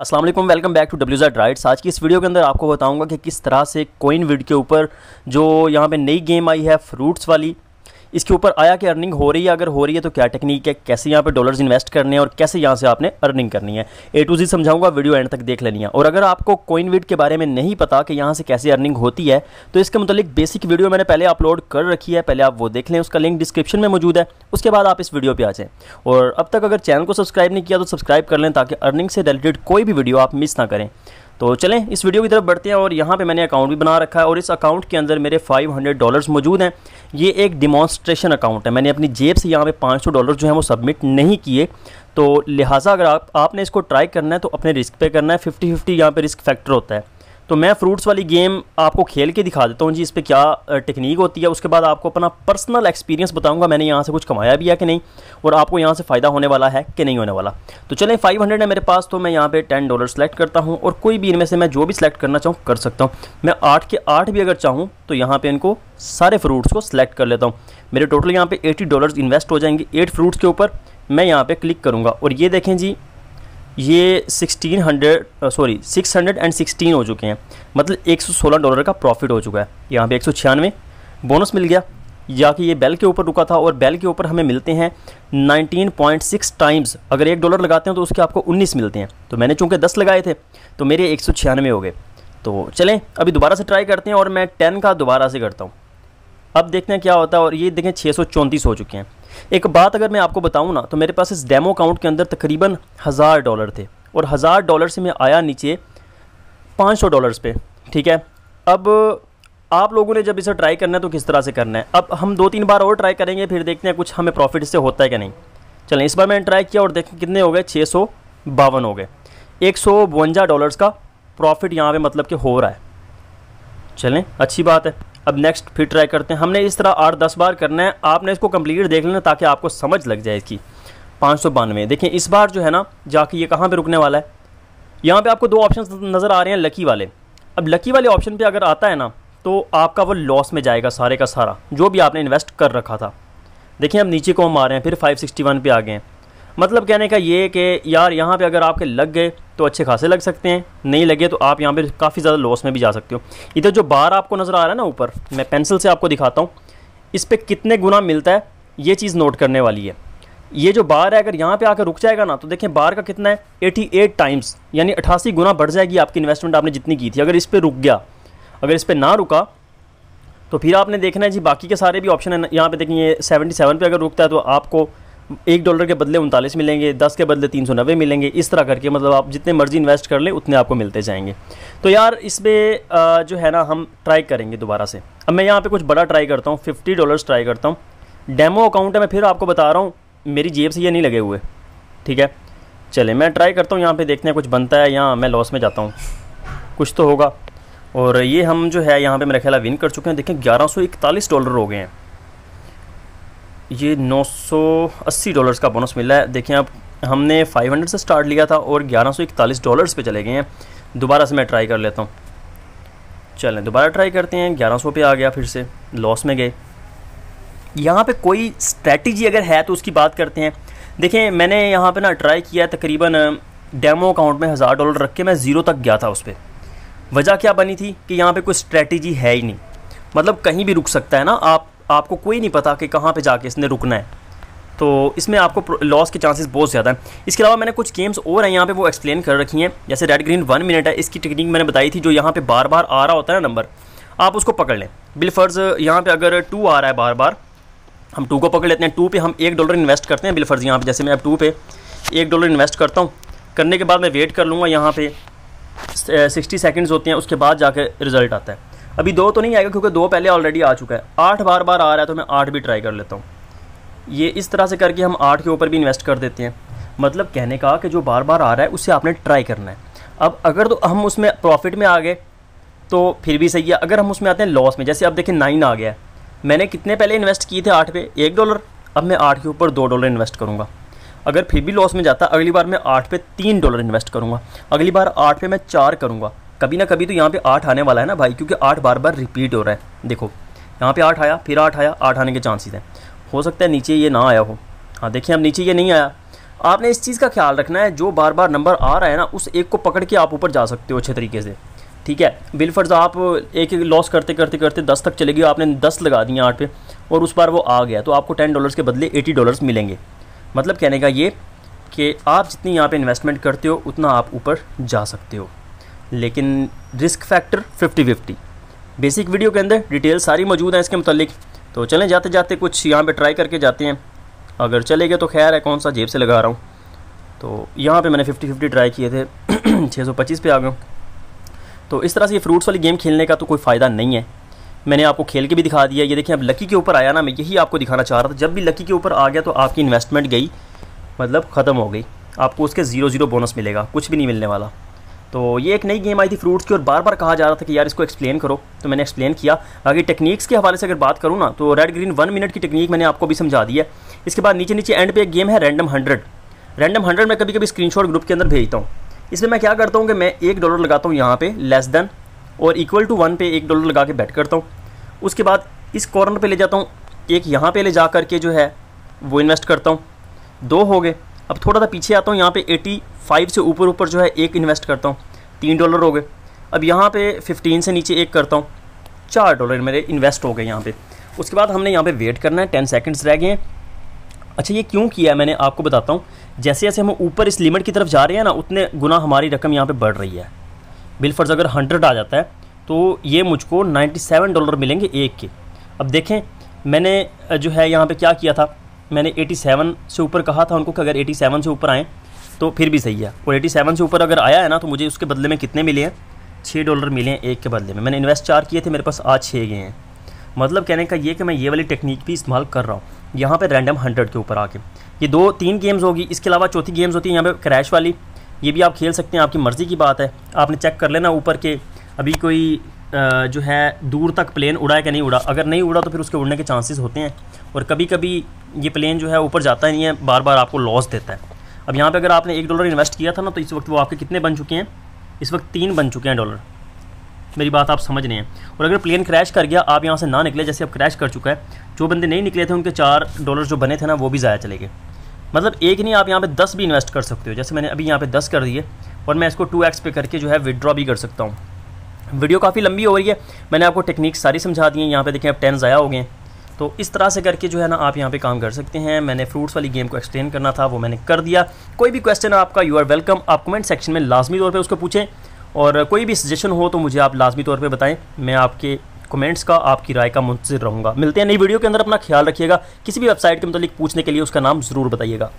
Aslam welcome back to W Z rights आज की इस वीडियो के अंदर आपको बताऊंगा कि किस तरह से कोइन विड के ऊपर जो यहाँ पे नई गेम आई है फ्रूट्स वाली इसके ऊपर आया कि अर्निंग हो रही है अगर हो रही है तो क्या टेक्निक है कैसे यहाँ पर डॉलर्स इन्वेस्ट करने हैं और कैसे यहाँ से आपने अर्निंग करनी है ए टू जी समझाऊंगा वीडियो एंड तक देख लेनी है और अगर आपको कोइन के बारे में नहीं पता कि यहाँ से कैसे अर्निंग होती है तो इसके मतलब बेसिक वीडियो मैंने पहले अपलोड कर रखी है पहले आप वो देख लें उसका लिंक डिस्क्रिप्शन में मौजूद है उसके बाद आप इस वीडियो पर आ जाएँ और अब तक अगर चैनल को सब्सक्राइब नहीं किया तो सब्सक्राइब कर लें ताकि अर्निंग से रिलेटेड कोई भी वीडियो आप मिस ना करें तो चलें इस वीडियो की तरफ बढ़ते हैं और यहाँ पे मैंने अकाउंट भी बना रखा है और इस अकाउंट के अंदर मेरे 500 डॉलर्स मौजूद हैं ये एक डिमॉन्स्ट्रेशन अकाउंट है मैंने अपनी जेब से यहाँ पे 500 डॉलर जो है वो सबमिट नहीं किए तो लिहाजा अगर आप आपने इसको ट्राई करना है तो अपने रिस्क पे करना है फिफ्टी फिफ्टी यहाँ पर रिस्क फैक्टर होता है तो मैं फ्रूट्स वाली गेम आपको खेल के दिखा देता हूँ जी इस पर क्या टेक्निक होती है उसके बाद आपको अपना पर्सनल एक्सपीरियंस बताऊँगा मैंने यहाँ से कुछ कमाया भी है कि नहीं और आपको यहाँ से फ़ायदा होने वाला है कि नहीं होने वाला तो चलें फाइव हंड्रेड है मेरे पास तो मैं यहाँ पर टेन डॉलर सेलेक्ट करता हूँ और कोई भी इनमें से मैं जो भी सिलेक्ट करना चाहूँ कर सकता हूँ मैं आठ के आठ भी अगर चाहूँ तो यहाँ पर इनको सारे फ्रूट्स को सिलेक्ट कर लेता हूँ मेरे टोटल यहाँ पर एटी डॉलर इन्वेस्ट हो जाएंगे एट फ्रूट्स के ऊपर मैं यहाँ पर क्लिक करूँगा और ये देखें जी ये 1600 सॉरी 616 हो चुके हैं मतलब 116 डॉलर का प्रॉफिट हो चुका है यहाँ पे एक बोनस मिल गया या कि ये बेल के ऊपर रुका था और बेल के ऊपर हमें मिलते हैं 19.6 टाइम्स अगर एक डॉलर लगाते हैं तो उसके आपको 19 मिलते हैं तो मैंने चूंकि 10 लगाए थे तो मेरे एक हो गए तो चलें अभी दोबारा से ट्राई करते हैं और मैं टेन का दोबारा से करता हूँ अब देखते हैं क्या होता है और ये देखें छः हो चुके हैं एक बात अगर मैं आपको बताऊँ ना तो मेरे पास इस डेमो अकाउंट के अंदर तकरीबन हज़ार डॉलर थे और हज़ार डॉलर से मैं आया नीचे पाँच सौ डॉलर्स पे ठीक है अब आप लोगों ने जब इसे ट्राई करना है तो किस तरह से करना है अब हम दो तीन बार और ट्राई करेंगे फिर देखते हैं कुछ हमें प्रॉफिट इससे होता है क्या नहीं चलें इस बार मैंने ट्राई किया और देखें कितने हो गए छः सौ बावन हो गए एक सौ बवंजा डॉलर्स का प्रॉफिट यहाँ पे मतलब कि हो रहा है चलें अच्छी बात है अब नेक्स्ट फिर ट्राई करते हैं हमने इस तरह आठ दस बार करना है आपने इसको कम्प्लीट देख लेना ताकि आपको समझ लग जाए इसकी पाँच सौ बानवे देखें इस बार जो है ना जाके ये कहाँ पर रुकने वाला है यहाँ पे आपको दो ऑप्शन नज़र आ रहे हैं लकी वाले अब लकी वाले ऑप्शन पे अगर आता है ना तो आपका वो लॉस में जाएगा सारे का सारा जो भी आपने इन्वेस्ट कर रखा था देखिए अब नीचे को हम आ रहे हैं फिर 561 पे आ गए हैं मतलब कहने का ये कि यार यहाँ पे अगर आपके लग गए तो अच्छे खासे लग सकते हैं नहीं लगे तो आप यहाँ पर काफ़ी ज़्यादा लॉस में भी जा सकते हो इधर जो बार आपको नज़र आ रहा है ना ऊपर मैं पेंसिल से आपको दिखाता हूँ इस पर कितने गुना मिलता है ये चीज़ नोट करने वाली है ये जो बार है अगर यहाँ पे आकर रुक जाएगा ना तो देखें बार का कितना है 88 टाइम्स यानी अठासी गुना बढ़ जाएगी आपकी इन्वेस्टमेंट आपने जितनी की थी अगर इस पर रुक गया अगर इस पर ना रुका तो फिर आपने देखना है जी बाकी के सारे भी ऑप्शन है यहाँ पे देखिए सेवेंटी सेवन पर अगर रुकता है तो आपको एक डॉलर के बदले उनतालीस मिलेंगे दस के बदले तीन सौ नब्बे मिलेंगे इस तरह करके मतलब आप जितने मर्जी इन्वेस्ट कर लें उतने आपको मिलते जाएंगे तो यार इसमें जो है ना हम ट्राई करेंगे दोबारा से अब मैं यहाँ पे कुछ बड़ा ट्राई करता हूँ फिफ्टी डॉलर्स ट्राई करता हूँ डेमो अकाउंट है मैं फिर आपको बता रहा हूँ मेरी जेब से ये नहीं लगे हुए ठीक है चले मैं ट्राई करता हूँ यहाँ पर देखते हैं कुछ बनता है या मैं लॉस में जाता हूँ कुछ तो होगा और ये हम जो है यहाँ पर मेरा ख्याल विन कर चुके हैं देखें ग्यारह डॉलर हो गए हैं ये 980 डॉलर्स का बोनस मिला है देखें आप हमने 500 से स्टार्ट लिया था और 1141 डॉलर्स पे चले गए हैं दोबारा से मैं ट्राई कर लेता हूँ चलें दोबारा ट्राई करते हैं 1100 पे आ गया फिर से लॉस में गए यहाँ पे कोई स्ट्रैटेजी अगर है तो उसकी बात करते हैं देखें मैंने यहाँ पे ना ट्राई किया तकरीबन डेमो अकाउंट में हज़ार डॉलर रख के मैं ज़ीरो तक गया था उस पर वजह क्या बनी थी कि यहाँ पर कोई स्ट्रैटेजी है ही नहीं मतलब कहीं भी रुक सकता है ना आप आपको कोई नहीं पता कि कहाँ पे जाके इसने रुकना है तो इसमें आपको लॉस के चांसेस बहुत ज़्यादा हैं इसके अलावा मैंने कुछ गेम्स और हैं यहाँ पे वो एक्सप्लेन कर रखी हैं जैसे रेड ग्रीन वन मिनट है इसकी टेक्निक मैंने बताई थी जो यहाँ पे बार बार आ रहा होता है ना नंबर आप उसको पकड़ लें बिलफर्ज यहाँ पे अगर टू आ रहा है बार बार हम टू को पकड़ लेते हैं टू पर हम एक डॉलर इन्वेस्ट करते हैं बिलफर्ज यहाँ पर जैसे मैं अब टू पर एक डॉलर इन्वेस्ट करता हूँ करने के बाद मैं वेट कर लूँगा यहाँ पर सिक्सटी सेकेंड्स होते हैं उसके बाद जाकर रिज़ल्ट आता है अभी दो तो नहीं आएगा क्योंकि दो पहले ऑलरेडी आ चुका है आठ बार बार आ रहा है तो मैं आठ भी ट्राई कर लेता हूँ ये इस तरह से करके हम आठ के ऊपर भी इन्वेस्ट कर देते हैं मतलब कहने का कि जो बार बार आ रहा है उसे आपने ट्राई करना है अब अगर तो हम उसमें प्रॉफिट में आ गए तो फिर भी सही है अगर हम उसमें आते हैं लॉस में जैसे आप देखें नाइन आ गया है मैंने कितने पहले इन्वेस्ट किए थे आठ पे एक डॉलर अब मैं आठ के ऊपर दो डॉलर इन्वेस्ट करूँगा अगर फिर भी लॉस में जाता अगली बार मैं आठ पे तीन डॉलर इन्वेस्ट करूँगा अगली बार आठ पे मैं चार करूँगा कभी ना कभी तो यहाँ पे आठ आने वाला है ना भाई क्योंकि आठ बार बार रिपीट हो रहा है देखो यहाँ पे आठ आया फिर आठ आया आठ आने के चांसेस हैं हो सकता है नीचे ये ना आया हो हाँ देखिए अब नीचे ये नहीं आया आपने इस चीज़ का ख्याल रखना है जो बार बार नंबर आ रहा है ना उस एक को पकड़ के आप ऊपर जा सकते हो अच्छे तरीके से ठीक है बिलफर्ज आप एक एक लॉस करते करते करते दस तक चले गए आपने दस लगा दिए आठ पे और उस बार वो आ गया तो आपको टेन डॉलर्स के बदले एटी डॉलर्स मिलेंगे मतलब कहने का ये कि आप जितनी यहाँ पे इन्वेस्टमेंट करते हो उतना आप ऊपर जा सकते हो लेकिन risk factor fifty fifty basic video के अंदर डिटेल सारी मौजूद हैं इसके मतलब तो चलें जाते जाते कुछ यहाँ पे ट्राई करके जाते हैं अगर चले गए तो खैर है कौन सा जेब से लगा रहा हूँ तो यहाँ पे मैंने फिफ्टी फिफ्टी ट्राई किए थे 625 पे आ गया तो इस तरह से ये फ्रूट्स वाली गेम खेलने का तो कोई फ़ायदा नहीं है मैंने आपको खेल के भी दिखा दिया ये देखें अब लकी के ऊपर आया ना मैं यही आपको दिखाना चाह रहा था जब भी लकी के ऊपर आ गया तो आपकी इन्वेस्टमेंट गई मतलब ख़त्म हो गई आपको उसके ज़ीरो ज़ीरो बोनस मिलेगा कुछ भी नहीं मिलने वाला तो ये एक नई गेम आई थी फ्रूट्स की और बार बार कहा जा रहा था कि यार इसको एक्सप्लेन करो तो मैंने एक्सप्लेन किया बाकी टेक्निक्स के हवाले से अगर बात करूँ ना तो रेड ग्रीन वन मिनट की टेक्निक मैंने आपको भी समझा दी है इसके बाद नीचे नीचे एंड पे एक गेम है रैंडम हंड्रेड रैंडम हंड्रेड मैं कभी कभी स्क्रीन ग्रुप के अंदर भेजता हूँ इसमें मैं क्या करता हूँ कि मैं एक डॉलर लगाता हूँ यहाँ पे लेस देन और इक्वल टू वन पे एक डॉलर लगा के बैट करता हूँ उसके बाद इस कॉर्नर पर ले जाता हूँ एक यहाँ पर ले जा करके जो है वो इन्वेस्ट करता हूँ दो हो गए अब थोड़ा सा पीछे आता हूँ यहाँ पे 85 से ऊपर ऊपर जो है एक इन्वेस्ट करता हूँ तीन डॉलर हो गए अब यहाँ पे 15 से नीचे एक करता हूँ चार डॉलर मेरे इन्वेस्ट हो गए यहाँ पे उसके बाद हमने यहाँ पे वेट करना है टेन सेकेंड्स रह गए हैं अच्छा ये क्यों किया मैंने आपको बताता हूँ जैसे जैसे हम ऊपर इस लिमिट की तरफ जा रहे हैं ना उतने गुना हमारी रकम यहाँ पर बढ़ रही है बिलफर्ज अगर हंड्रेड आ जाता है तो ये मुझको नाइन्टी डॉलर मिलेंगे एक के अब देखें मैंने जो है यहाँ पर क्या किया था मैंने 87 से ऊपर कहा था उनको कि अगर 87 से ऊपर आएँ तो फिर भी सही है और 87 से ऊपर अगर आया है ना तो मुझे उसके बदले में कितने मिले हैं छः डॉलर मिले हैं एक के बदले में मैंने इन्वेस्ट चार किए थे मेरे पास आज छः गए हैं मतलब कहने का ये कि मैं ये वाली टेक्निक भी इस्तेमाल कर रहा हूँ यहाँ पर रैंडम हंड्रेड के ऊपर आके ये दो तीन गेम्स होगी इसके अलावा चौथी गेम्स होती है यहाँ पर क्रैश वाली ये भी आप खेल सकते हैं आपकी मर्ज़ी की बात है आपने चेक कर लेना ऊपर के अभी कोई जो है दूर तक प्लेन उड़ा है कि नहीं उड़ा अगर नहीं उड़ा तो फिर उसके उड़ने के चांसेस होते हैं और कभी कभी ये प्लेन जो है ऊपर जाता ही नहीं है बार बार आपको लॉस देता है अब यहाँ पे अगर आपने एक डॉलर इन्वेस्ट किया था ना तो इस वक्त वो आपके कितने बन चुके हैं इस वक्त तीन बन चुके हैं डॉलर मेरी बात आप समझ रहे हैं और अगर प्लेन क्रैश कर गया आप यहाँ से ना निकले जैसे अब क्रैश कर चुका है जो बंदे नहीं निकले थे उनके चार डॉलर जो बने थे ना वो भी ज़ाया चले गए मतलब एक नहीं आप यहाँ पर दस भी इन्वेस्ट कर सकते हो जैसे मैंने अभी यहाँ पर दस कर दिए और मैं इसको टू एक्स पे करके जो है विदड्रॉ भी कर सकता हूँ वीडियो काफ़ी लंबी हो रही है मैंने आपको टेक्निक सारी समझा दी है यहाँ पे देखें अब टेन ज़ाया हो गए तो इस तरह से करके जो है ना आप यहाँ पे काम कर सकते हैं मैंने फ्रूट्स वाली गेम को एक्सप्लेन करना था वो मैंने कर दिया कोई भी क्वेश्चन आपका यू आर वेलकम आप कमेंट सेक्शन में लाजमी तौर पर उसको पूछें और कोई भी सजेशन हो तो मुझे आप लाजमी तौर पर बताएँ मैं आपके कमेंट्स का आपकी राय का मुंतजर रहूँगा मिलते हैं नई वीडियो के अंदर अपना ख्याल रखिएगा किसी भी वेबसाइट के मतलब पूछने के लिए उसका नाम ज़रूर बताइएगा